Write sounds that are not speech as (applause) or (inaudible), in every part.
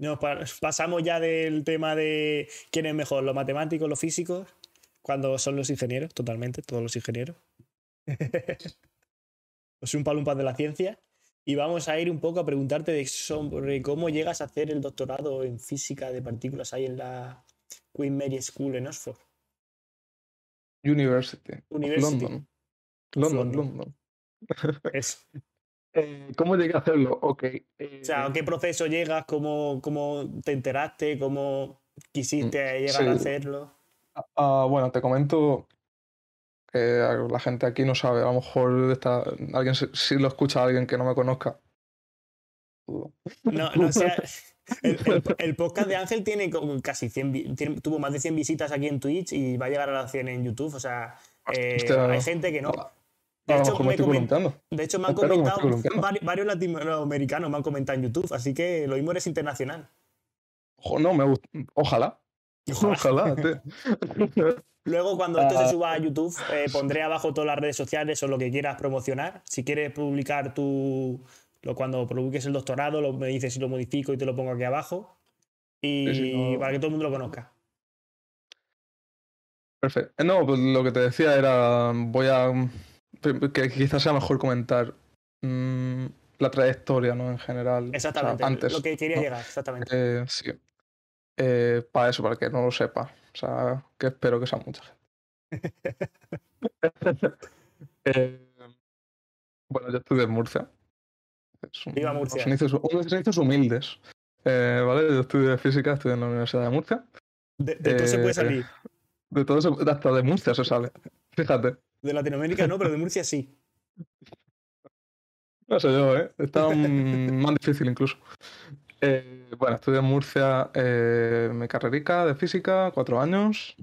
No, pasamos ya del tema de quién es mejor, los matemáticos, los físicos, cuando son los ingenieros, totalmente, todos los ingenieros. (laughs) pues un palumpas de la ciencia. Y vamos a ir un poco a preguntarte de sobre cómo llegas a hacer el doctorado en física de partículas ahí en la Queen Mary School en Oxford. University. London. London, London. (laughs) Eh, ¿Cómo llegué a hacerlo? Ok. o sea, ¿a qué eh, proceso llegas? ¿Cómo, cómo te enteraste? ¿Cómo mm, quisiste llegar a hacerlo? Ah, bueno, te comento que la gente aquí no sabe. A lo mejor está, alguien si lo escucha alguien que no me conozca. No, no (laughs) El, podcast de Ángel tiene casi 100, tuvo más de 100 visitas aquí en Twitch y va a llegar a las 100 en YouTube. O sea, eh, hay gente que no. Ah, de hecho, me ah, han comentado varios, latinoamericanos me han comentado en YouTube, así que lo mismo eres internacional. no, me Ojalá. Ojalá. (laughs) Luego, cuando esto se ah. suba a YouTube, eh, pondré abajo todas las redes sociales o lo que quieras promocionar. Si quieres publicar tu. Cuando publiques el doctorado, me dices si lo modifico y te lo pongo aquí abajo. Y para que todo el mundo lo conozca. Perfecto. Eh, no, pues lo que te decía era. Voy a que quizás sea mejor comentar mm, la trayectoria, ¿no? En general. antes, lo que quería llegar, exactamente. Eh, sí. Eh, para eso, para que no lo sepa. O sea, que espero que sea mucha gente. (laughs) Eh, bueno, yo estudié en Murcia. Es un, Murcia. Unos inicios, humildes. ¿Vale? Yo estudié física, estudié en la Universidad de Murcia. De, todo se puede salir. De todo se, hasta de Murcia se sale. Fíjate. De Latinoamérica no, pero de Murcia sí. No sé yo, ¿eh? Está (laughs) más difícil incluso. Eh, bueno, estudié en Murcia eh, mi carrerica de física, cuatro años.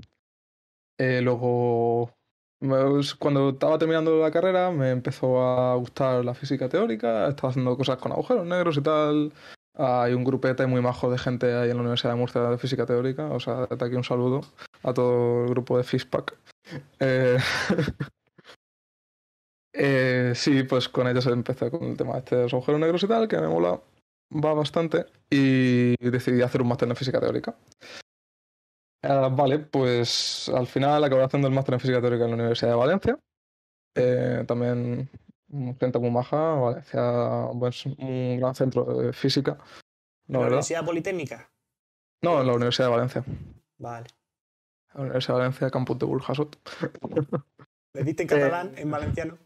Eh, luego, pues, cuando estaba terminando la carrera, me empezó a gustar la física teórica. Estaba haciendo cosas con agujeros negros y tal. Hay un grupete muy majo de gente ahí en la Universidad de Murcia de física teórica. O sea, aquí un saludo a todo el grupo de FISPAC. Eh, (laughs) eh, sí, pues con ellos empecé con el tema este de estos agujeros negros y tal, que me mola va bastante, y decidí hacer un máster en física teórica. Ah, vale, pues al final acabé haciendo el máster en física teórica en la Universidad de Valencia. Eh, también gente muy maja, Valencia, un gran centro de física. ¿en ¿La Universidad Politécnica? No, en la Universidad de Valencia. Vale a ver, Valencia, campus de Burjasot. (laughs) ¿Le diste en catalán, eh, en valenciano?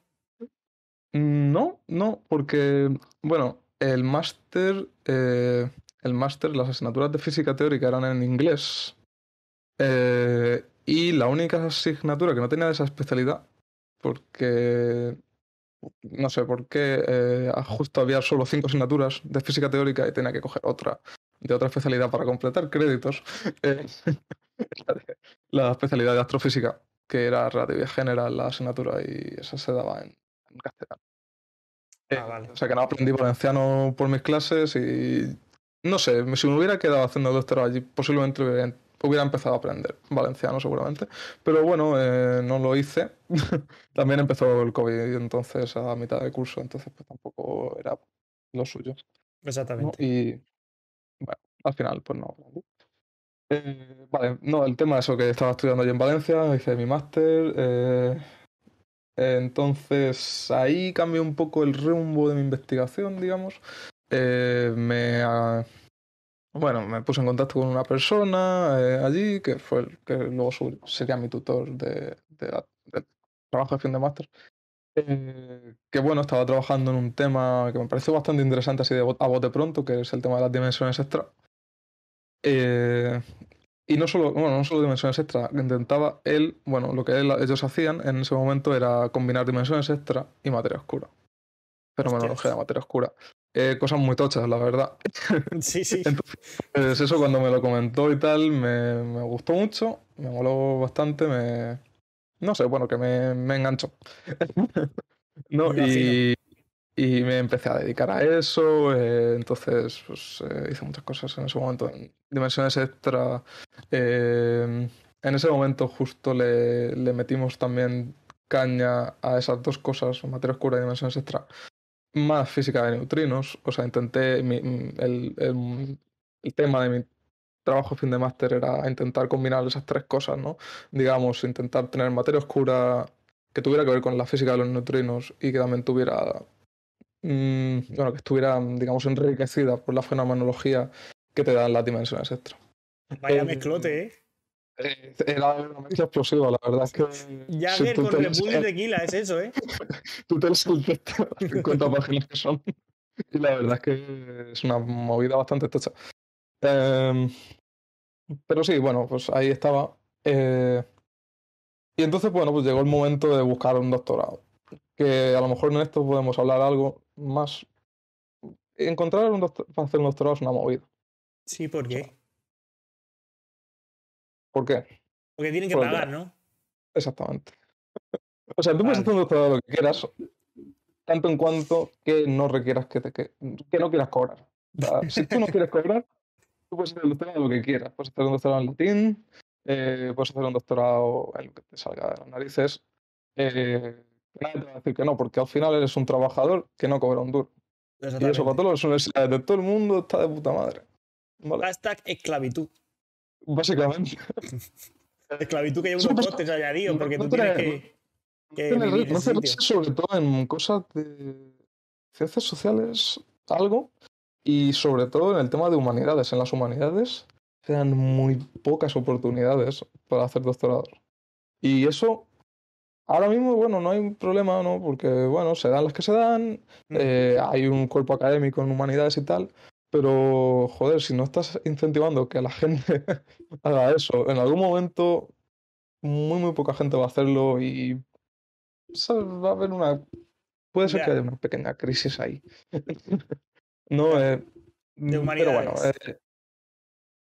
Mm, no, no, porque, bueno, el máster, eh, el máster, las asignaturas de física teórica eran en inglés. Eh, y la única asignatura que no tenía de esa especialidad, porque no sé por qué, justo había solo cinco asignaturas de física teórica y tenía que coger otra de otra especialidad para completar créditos la especialidad de astrofísica, que era relatividad general, la asignatura, y esa se daba en, castellano. Eh, ah, o sea que no aprendí valenciano por mis clases y no sé, si me hubiera quedado haciendo doctorado allí, posiblemente hubiera, empezado a aprender valenciano seguramente. Pero bueno, eh, no lo hice. (laughs) También empezó el COVID entonces a mitad de curso, entonces pues tampoco era lo suyo. Exactamente. Y bueno, al final pues no eh, vale, no, el tema de eso, que estaba estudiando allí en Valencia, hice mi máster. Eh, entonces ahí cambió un poco el rumbo de mi investigación, digamos. Eh, me, ah, bueno, me puse en contacto con una persona allí, que fue el, que luego sería mi tutor de, trabajo de fin de máster. que bueno, estaba trabajando en un tema que me pareció bastante interesante así de, a bote pronto, que es el tema de las dimensiones extra, eh, y no solo, bueno, no solo dimensiones extra, intentaba él, bueno, lo que ellos hacían en ese momento era combinar dimensiones extra y materia oscura. pero Fenomenología de materia oscura. Eh, cosas muy tochas, la verdad. (laughs) Sí, sí. (laughs) Entonces, eso cuando me lo comentó y tal, me, gustó mucho, me moló bastante, me. No sé, bueno, que me, me enganchó. (laughs) no, y, y me empecé a dedicar a eso. Eh, entonces, pues, eh, hice muchas cosas en ese momento. En Dimensiones Extra, eh, en ese momento justo le, metimos también caña a esas dos cosas, materia oscura y dimensiones extra, más física de neutrinos. O sea, intenté, el, el, el tema de mi trabajo fin de máster era intentar combinar esas tres cosas, ¿no? Digamos, intentar tener materia oscura que tuviera que ver con la física de los neutrinos y que también tuviera Mm, bueno, que estuviera, digamos, enriquecida por la fenomenología que te dan las dimensiones extra. Vaya eh, mezclote, ¿eh? ¿eh? Era una mezcla explosiva, la verdad es que. Ya con el de y tequila, es eso, ¿eh? (laughs) tú te lo saltaste las (laughs) 50 páginas que son. Y la verdad es que es una movida bastante tocha. Em, pero sí, bueno, pues ahí estaba. Eh, y entonces, bueno, pues llegó el momento de buscar un doctorado que a lo mejor en esto podemos hablar algo más. Encontrar un doctor para hacer un doctorado es una movida. Sí, ¿por qué? ¿Por qué? Porque tienen que pagar, ¿no? Exactamente. O sea, tú puedes hacer un doctorado lo que quieras, tanto en cuanto que no requieras que, te, que, no quieras cobrar. si tú no (laughs) quieres cobrar, tú puedes hacer un doctorado lo que quieras. Puedes hacer un doctorado en latín, eh, puedes hacer un doctorado en lo que te salga de las narices. Eh, Nadie te va a decir que no, porque al final eres un trabajador que no cobra un duro. Y eso para todos los universidades de todo el mundo está de puta madre. ¿Vale? Hashtag esclavitud. Básicamente. (laughs) esclavitud que lleva unos costes añadidos, porque tú tienes, que. que no, sobre todo en cosas de ciencias sociales, algo, y sobre todo en el tema de humanidades. En las humanidades se dan muy pocas oportunidades para hacer doctorados. Y eso Ahora mismo, bueno, no hay un problema, ¿no? Porque, bueno, se dan las que se dan, eh, hay un cuerpo académico en humanidades y tal, pero, joder, si no estás incentivando que la gente (laughs) haga eso, en algún momento muy, muy poca gente va a hacerlo y va a haber una... Puede ser que haya una pequeña crisis ahí. (laughs) no, eh, de humanidades. Mm, pero bueno, eh,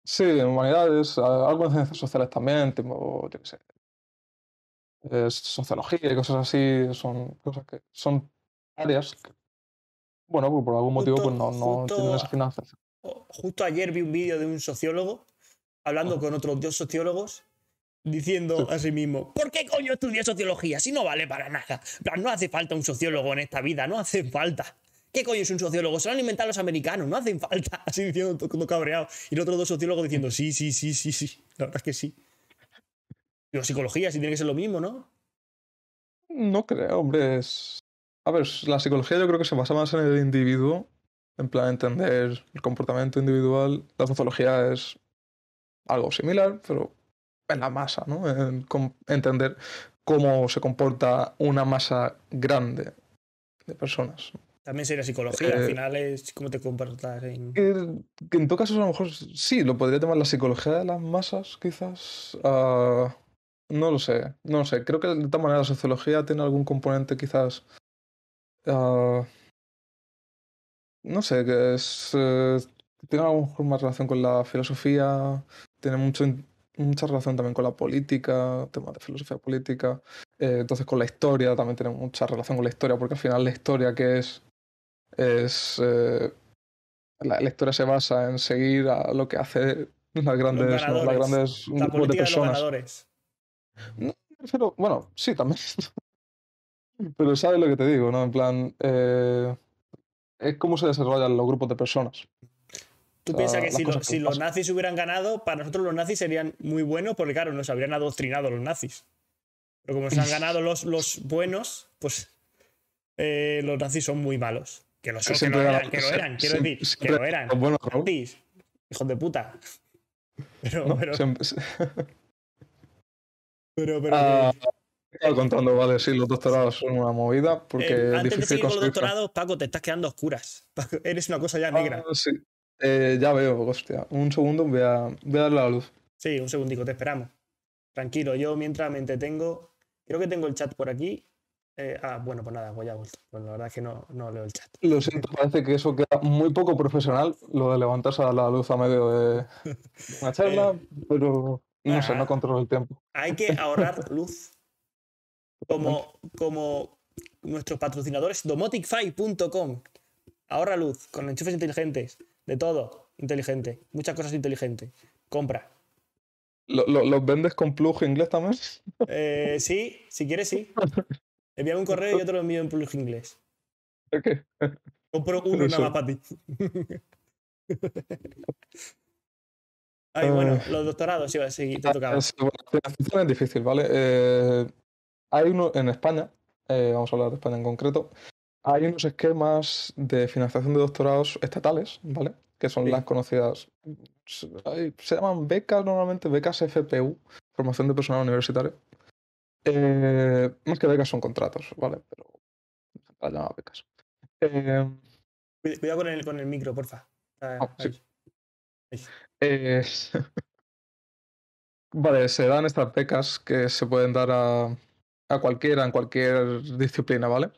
sí, de humanidades, algo en ciencias sociales también, tipo, yo qué sé, eh, sociología y cosas así, son cosas que son áreas que, bueno, pues por algún motivo pues no, no tienen esa financiación. Justo ayer vi un vídeo de un sociólogo hablando con otros dos sociólogos diciendo a sí mismo, ¿por qué coño estudié sociología si no vale para nada? No hace falta un sociólogo en esta vida, no hace falta. ¿Qué coño es un sociólogo? Se lo han inventado los americanos, no hacen falta. (laughs) Así diciendo todo cabreado. Y los otros dos sociólogos diciendo, sí, sí, sí, sí, sí. La verdad es que sí. Digo, psicología, sí tiene que ser lo mismo, ¿no? No creo, hombre. A ver, la psicología yo creo que se basa más en el individuo, en plan entender el comportamiento individual. La sociología es algo similar, pero en la masa, ¿no? En entender cómo se comporta una masa grande de personas. También sería psicología, al eh, final es cómo te comportas. En... Que, en todo caso, a lo mejor sí, lo podría tomar la psicología de las masas, quizás. No lo sé, no lo sé. Creo que de tal manera la sociología tiene algún componente quizás... Ah, no sé, que es, eh, tiene alguna relación con la filosofía, tiene mucho, mucha relación también con la política, tema de filosofía política. Eh, entonces con la historia, también tiene mucha relación con la historia, porque al final la historia que es... es eh, la, lectura historia se basa en seguir a lo que hace las grandes, las grandes de personas pero, bueno, sí, también. (laughs) pero sabes lo que te digo, ¿no? En plan, eh, es cómo se desarrollan los grupos de personas. Tú piensas que, si, los nazis hubieran ganado, para nosotros los nazis serían muy buenos, porque claro, nos habrían adoctrinado los nazis. Pero como se han (laughs) ganado los, los buenos, pues eh, los nazis son muy malos. Que lo que, no eran, que eran, (laughs) quiero decir, que lo eran. Los buenos, Nazis, hijos de puta. Pero, pero... Pero, pero. Ah, contando, vale, sí, los doctorados son una movida. Porque eh, antes de seguir con los doctorados, Paco, te estás quedando oscuras. (laughs) eres una cosa ya negra. Ah, sí. Eh, ya veo, hostia. Un segundo, voy a, darle la luz. Sí, un segundico, te esperamos. Tranquilo, yo mientras me entretengo, creo que tengo el chat por aquí. Eh, ah, bueno, pues nada, voy a volver. Pues la verdad es que no, no leo el chat. Lo siento, parece que eso queda muy poco profesional, lo de levantarse a la luz a medio de (laughs) una charla, pero no sé, no controlo el tiempo. Hay que ahorrar (laughs) luz. Como, nuestros patrocinadores, domoticfy.com. Ahorra luz, con enchufes inteligentes, de todo inteligente, muchas cosas inteligentes. Compra. ¿Los vendes con plug inglés también? Eh, sí, si quieres, sí. (laughs) Envíame un correo y otro lo envío en plug inglés. Ok. Compro (laughs) uno nada más para ti bueno, eh, los doctorados iba a seguir, te ah, tocaba. La es difícil, ¿vale? Eh, hay uno en España, eh, vamos a hablar de España en concreto, hay unos esquemas de financiación de doctorados estatales, ¿vale? Que son las conocidas, se llaman becas normalmente, becas FPU, formación de personal universitario. más que becas son contratos, ¿vale? Pero las llamadas becas. cuidado con el, con el micro, porfa. Ah, ah, eh, (laughs) vale, se dan estas becas que se pueden dar a, cualquiera, en cualquier disciplina, ¿vale?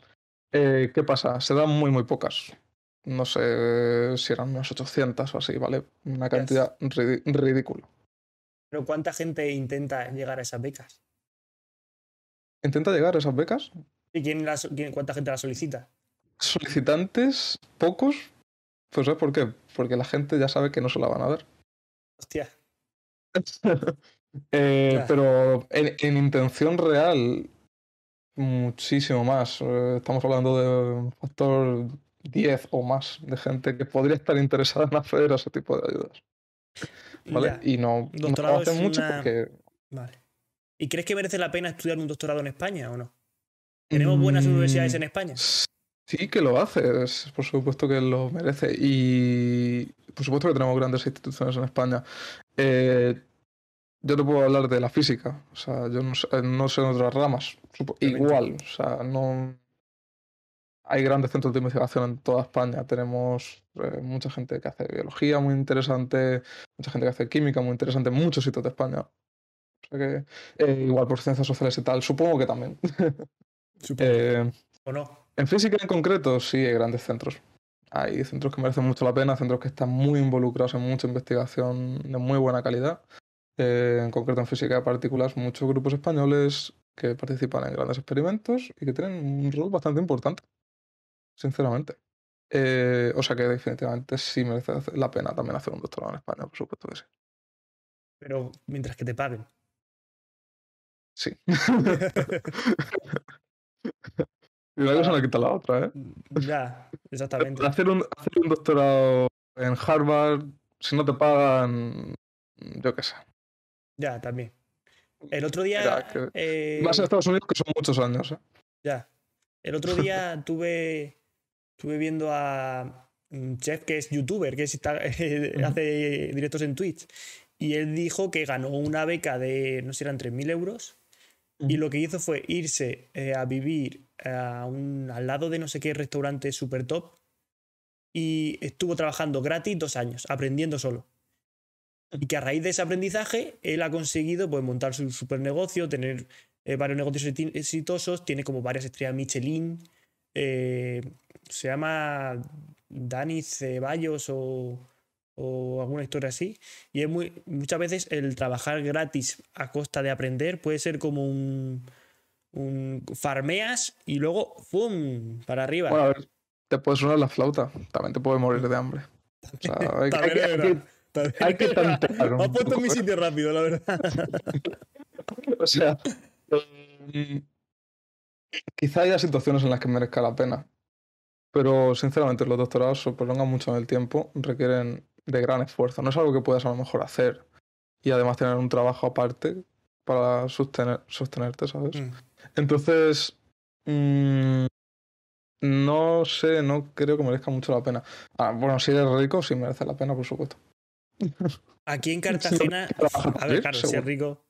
Eh, ¿Qué pasa? Se dan muy, muy pocas. No sé si eran unas 800 o así, ¿vale? Una cantidad ridícula. Pero ¿cuánta gente intenta llegar a esas becas? ¿Intenta llegar a esas becas? ¿Y quién, cuánta gente las solicita? Solicitantes, pocos, pues ¿sabes por qué? Porque la gente ya sabe que no se la van a ver. Hostia. (laughs) Eh, pero en, intención real, muchísimo más. Eh, estamos hablando de un factor 10 o más de gente que podría estar interesada en acceder a ese tipo de ayudas. ¿Vale? Y no, doctorado mucho porque. Vale. ¿Y crees que merece la pena estudiar un doctorado en España o no? Mm, ¿Tenemos buenas universidades en España? Sí, que lo hace, por supuesto que lo merece. Y por supuesto que tenemos grandes instituciones en España. Eh, yo te puedo hablar de la física, o sea, yo no sé, en otras ramas, igual, o sea, no... Hay grandes centros de investigación en toda España, tenemos eh, mucha gente que hace biología muy interesante, mucha gente que hace química muy interesante muchos sitios de España. O sea que, eh, igual por ciencias sociales y tal, supongo que también. (laughs) Supongo. ¿O no? En física en concreto, sí hay grandes centros. Hay centros que merecen mucho la pena, centros que están muy involucrados en mucha investigación de muy buena calidad. Eh, en concreto en física de partículas, muchos grupos españoles que participan en grandes experimentos y que tienen un rol bastante importante, sinceramente. Eh, o sea que definitivamente sí merece la pena también hacer un doctorado en España, por supuesto que sí. Pero mientras que te paguen. Sí. (laughs) (laughs) Y luego se no quita la otra, ¿eh? Ya, exactamente. Hacer un, doctorado en Harvard, si no te pagan, yo qué sé. Ya, también. El otro día. Eh, vas a Estados Unidos, que son muchos años, ¿eh? Ya. El otro día (laughs) tuve. Estuve viendo a un chef que es youtuber, que (laughs) hace directos en Twitch. Y él dijo que ganó una beca de, no sé, eran 3.000 euros y lo que hizo fue irse eh, a vivir a un, al lado de no sé qué restaurante super top y estuvo trabajando gratis dos años, aprendiendo solo. Y que a raíz de ese aprendizaje él ha conseguido pues, montar su super negocio, tener eh, varios negocios exitosos, tiene como varias estrellas Michelin. Eh, se llama Dani Ceballos o o alguna historia así. Y es muy, muchas veces el trabajar gratis a costa de aprender puede ser como un, farmeas y luego ¡fum! para arriba. Bueno, a ver, te puede sonar la flauta, también te puede morir de hambre. (laughs) hay, que, hay, mi ¿eh? sitio rápido, la verdad. (laughs) o sea, em, quizá haya situaciones en las que merezca la pena. Pero sinceramente los doctorados se prolongan mucho en el tiempo, requieren de gran esfuerzo. No es algo que puedas a lo mejor hacer y además tener un trabajo aparte para sostener, sostenerte, ¿sabes? Mm. Entonces, mm, no sé, no creo que merezca mucho la pena. Ah, bueno, si eres rico, sí merece la pena, por supuesto. Aquí en (laughs) Cartagena, a ver, claro, si es rico.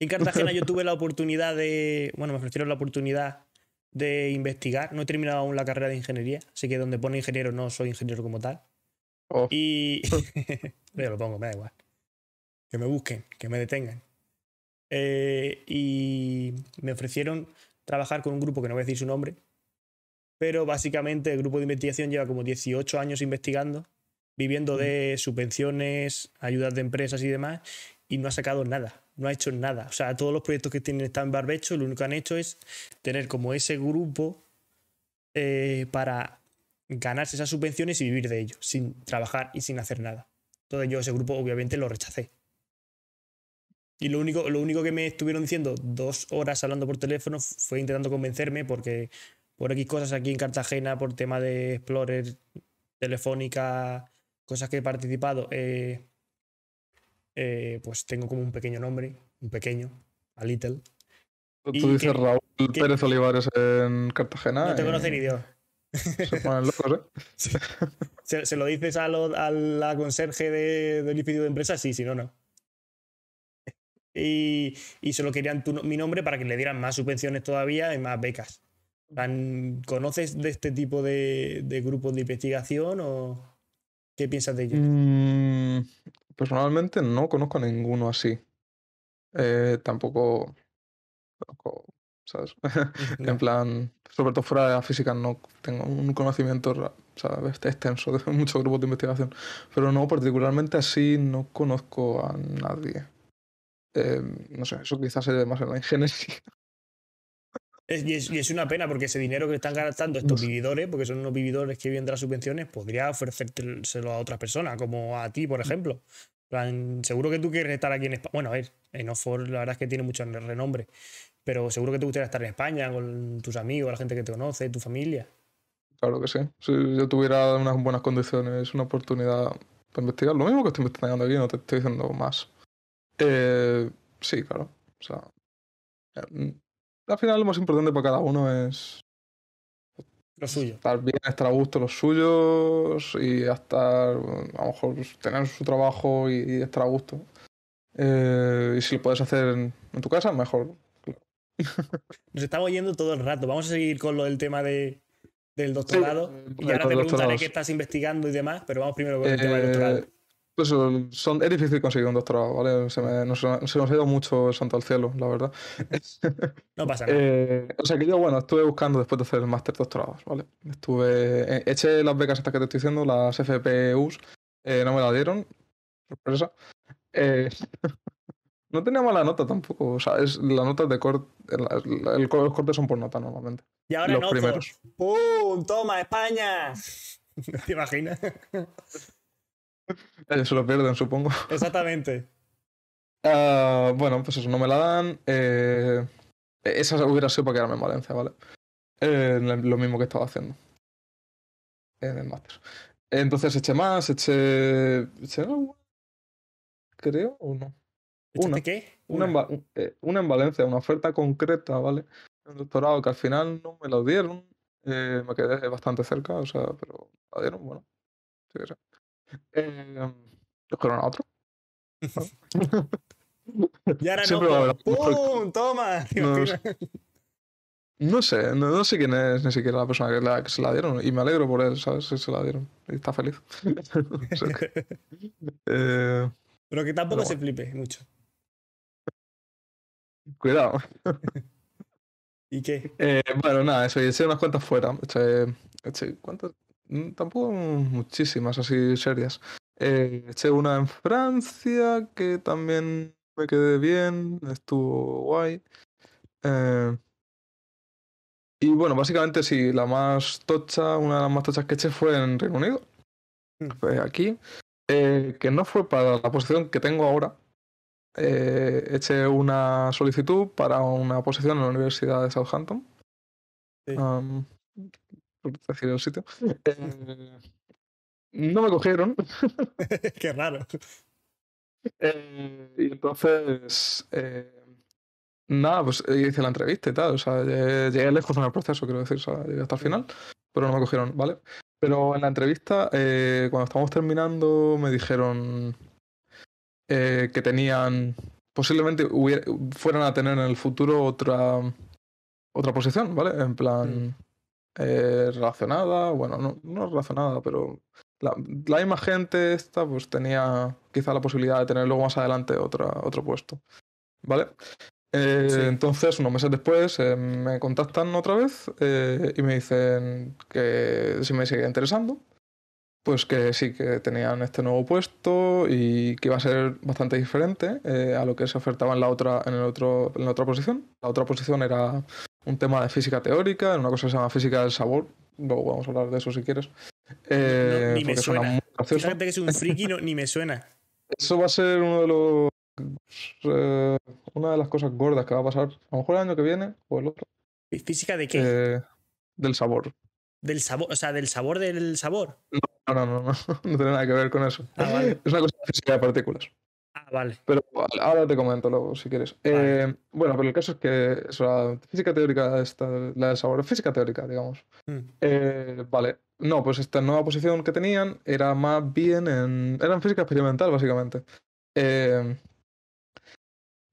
En Cartagena yo tuve la oportunidad de, bueno, me ofrecieron la oportunidad de investigar. No he terminado aún la carrera de ingeniería, así que donde pone ingeniero no soy ingeniero como tal. Oh. Y. yo (laughs) (laughs) lo pongo, me da igual. Que me busquen, que me detengan. Eh, y me ofrecieron trabajar con un grupo que no voy a decir su nombre, pero básicamente el grupo de investigación lleva como 18 años investigando, viviendo mm. de subvenciones, ayudas de empresas y demás, y no ha sacado nada, no ha hecho nada. O sea, todos los proyectos que tienen están en barbecho, lo único que han hecho es tener como ese grupo eh, para ganarse esas subvenciones y vivir de ello, sin trabajar y sin hacer nada. Entonces yo ese grupo obviamente lo rechacé. Y lo único, lo único que me estuvieron diciendo dos horas hablando por teléfono fue intentando convencerme porque por aquí cosas aquí en Cartagena, por tema de Explorer, Telefónica, cosas que he participado, eh, eh, pues tengo como un pequeño nombre, un pequeño, a little. Tú dices Raúl Pérez Olivares en Cartagena. No te conocen ni Dios. Se ponen locos, ¿eh? (laughs) ¿Se, lo dices a, la conserje de, del Instituto de Empresa? Sí, si no, no. Y, y solo querían mi nombre para que le dieran más subvenciones todavía y más becas. ¿Conoces de este tipo de, grupos de investigación o qué piensas de ellos? Mm, personalmente no conozco a ninguno así. Eh, tampoco ¿sabes? (laughs) en plan, sobre todo fuera de la física, no tengo un conocimiento extenso de (laughs) muchos grupos de investigación, pero no, particularmente así, no conozco a nadie. Eh, no sé, eso quizás se debe más en la ingeniería. (laughs) Es, y, es, una pena porque ese dinero que están gastando estos vividores, porque son unos vividores que vienen de las subvenciones, podría ofrecérselo a otras personas, como a ti, por mm. ejemplo. Plan, seguro que tú quieres estar aquí en España. Bueno, a ver, en la verdad es que tiene mucho renombre, pero seguro que te gustaría estar en España con tus amigos, la gente que te conoce, tu familia. Claro que sí. Si yo tuviera unas buenas condiciones, una oportunidad para investigar, lo mismo que estoy investigando aquí, no te estoy diciendo más. Eh, sí, claro. O sea, eh, al final lo más importante para cada uno es lo suyo. Estar bien, estar a gusto los suyos y estar, a lo mejor, tener su trabajo y, y estar a gusto. Eh, y si lo puedes hacer en, en tu casa, mejor. (laughs) Nos estamos yendo todo el rato. Vamos a seguir con lo del tema de, del doctorado. y ahora te preguntaré qué estás investigando y demás, pero vamos primero con el tema del eh, doctorado. Pues um, es difícil conseguir un doctorado, ¿vale? Se, me, nos, ha ido mucho el santo al cielo, la verdad. (laughs) no pasa (laughs) nada. Eh, o sea que yo, bueno, estuve buscando después de hacer el máster doctorado, ¿vale? Estuve. Eh, eché las becas estas que te estoy diciendo, las FPUs. no me la dieron. Sorpresa. No tenía mala nota tampoco. O sea, es la nota de corte. los cortes son por nota normalmente. Y ahora los primeros. ¡Pum! ¡Toma, España! (laughs) ¿Te imaginas? Eh, se lo pierden, supongo. Exactamente. (laughs) Ah, bueno, pues eso, no me la dan. Eh, esa hubiera sido para quedarme en Valencia, ¿vale? Eh, lo mismo que estaba haciendo en el máster. Entonces eché más, eché. ¿Eché algo? Creo o no una, qué? Una, eh, una, en Valencia, una oferta concreta, ¿vale? Un doctorado que al final no me lo dieron, eh, me quedé bastante cerca, o sea, pero la dieron, bueno. Sí, otro. y ahora no, ¡pum! ¡Toma! No, sé, no, sé quién es ni siquiera la persona que, se la dieron y me alegro por él, ¿sabes? si se la dieron y está feliz. (laughs) (laughs) Eh, pero que tampoco se flipe mucho. Cuidado. (laughs) ¿Y qué? Eh, bueno, nada, eso, y hice unas cuantas fuera. Eché, este, este, ¿Cuántas? Mm, tampoco muchísimas así serias. Eh, eché este, una en Francia que también me quedé bien, estuvo guay. Eh, y bueno, básicamente sí, la más tocha, una de las más tochas que eché fue en Reino Unido. Mm. Fue aquí. Eh, que no fue para la posición que tengo ahora, eh, eché una solicitud para una posición en la Universidad de Southampton. el sitio. Eh, no me cogieron. (laughs) Qué raro. Eh, y entonces, nada, pues hice la entrevista y tal. O sea, llegué, lejos en el proceso, quiero decir, llegué hasta el final, pero no me cogieron, ¿vale? Pero en la entrevista, cuando estábamos terminando, me dijeron, eh, que tenían, posiblemente fueran a tener en el futuro otra, otra posición, ¿vale? En plan, mm. eh, relacionada, bueno, no, no relacionada, pero la, misma gente esta pues tenía quizá la posibilidad de tener luego más adelante otra, otro puesto, ¿vale? Eh, entonces, unos meses después, me contactan otra vez y me dicen que si me sigue interesando, pues que sí, que tenían este nuevo puesto y que iba a ser bastante diferente eh, a lo que se ofertaba en la, otra, en, el otro, en la otra posición. La otra posición era un tema de física teórica, en una cosa que se llama física del sabor, luego vamos a hablar de eso si quieres. Eh, ni me suena. muy que es un friki, ni me suena. Eso va a ser uno de los, eh, una de las cosas gordas que va a pasar, a lo mejor el año que viene o el otro. ¿Física de qué? del sabor. Del sabor, o sea, del sabor del sabor. No, no, no, no, (laughs) no, tiene nada que ver con eso. Ah, es una cosa de física de partículas. Ah, vale. Pero ahora te comento luego, si quieres. Eh, bueno, pero el caso es que la física teórica, la del sabor, física teórica, digamos. Hmm. Eh, vale. No, pues esta nueva posición que tenían era más bien en. Era física experimental, básicamente. Eh,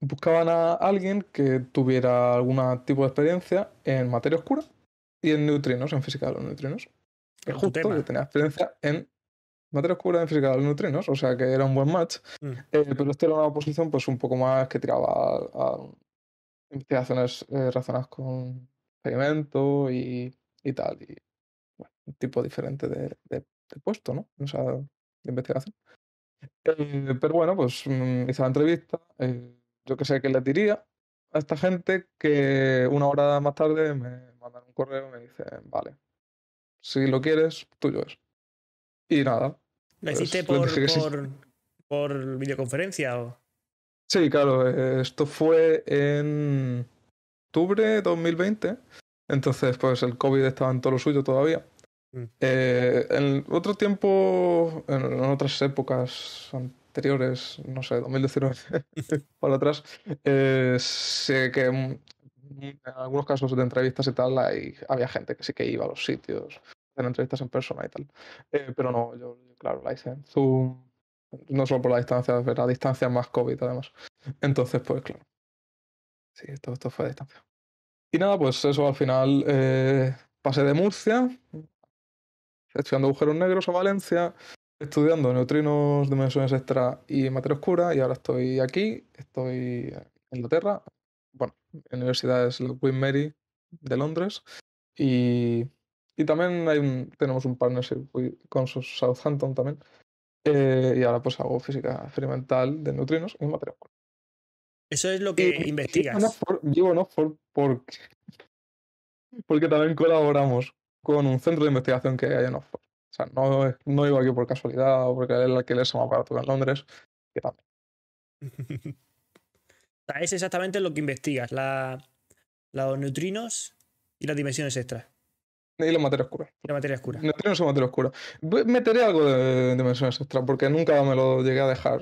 buscaban a alguien que tuviera algún tipo de experiencia en materia oscura y en neutrinos, en física de los neutrinos. Es justo tenía experiencia en materia oscura en física de los neutrinos, o sea que era un buen match. Mm. Eh, pero este era una oposición pues un poco más que tiraba a, investigaciones eh, razonadas con experimento y, y, tal. Y un tipo diferente de, puesto, ¿no? O sea, de investigación. Eh, pero bueno, pues mm, hice la entrevista. yo que sé qué le diría a esta gente que una hora más tarde me mandan un correo y me dicen, vale, si lo quieres, tuyo es. Y nada. ¿Lo pues, hiciste por, videoconferencia o...? Sí, claro, eh, esto fue en octubre de 2020, entonces pues el COVID estaba en todo lo suyo todavía. Mm. Eh, en otro tiempo, en otras épocas anteriores, no sé, 2019 (laughs) para atrás, eh, sé que en algunos casos de entrevistas y tal, había gente que sí que iba a los sitios, en entrevistas en persona y tal. Eh, pero no, yo, claro, la hice en Zoom, no solo por la distancia, la distancia más COVID además. Entonces, pues claro. Sí, todo esto fue a distancia. Y nada, pues eso al final eh, pasé de Murcia, estudiando agujeros negros a Valencia, estudiando neutrinos, dimensiones extra y materia oscura, y ahora estoy aquí, estoy en Inglaterra, bueno, universidad es la Queen Mary de Londres. Y, y también tenemos un partnership con Southampton también. Eh, y ahora pues hago física experimental de neutrinos y materia Eso es lo que investigas. Llevo en Oxford porque, porque también colaboramos con un centro de investigación que hay en Oxford. O sea, no, no iba aquí por casualidad o porque es la que le hemos para en Londres, que también. (laughs) O sea, es exactamente lo que investigas, la, los neutrinos y las dimensiones extras. Y la materia oscura. Y la materia oscura. Neutrinos o materia oscura. Meteré algo de, de dimensiones extras porque nunca me lo llegué a dejar.